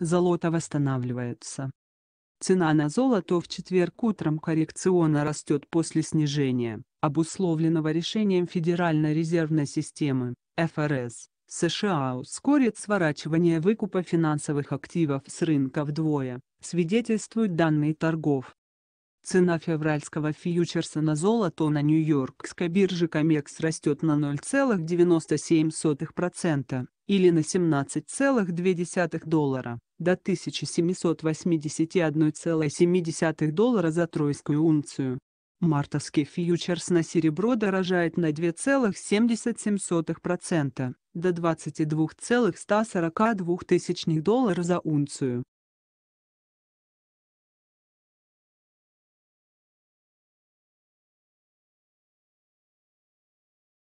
золото восстанавливается. Цена на золото в четверг утром коррекционно растет после снижения, обусловленного решением Федеральной резервной системы, ФРС. США ускорит сворачивание выкупа финансовых активов с рынка вдвое, свидетельствуют данные торгов. Цена февральского фьючерса на золото на Нью-Йоркской бирже COMEX растет на 0,97% или на 17,2 доллара до 1781,7 доллара за тройскую унцию. Мартовский фьючерс на серебро дорожает на 2,77% до 22,142 тысячных доллара за унцию.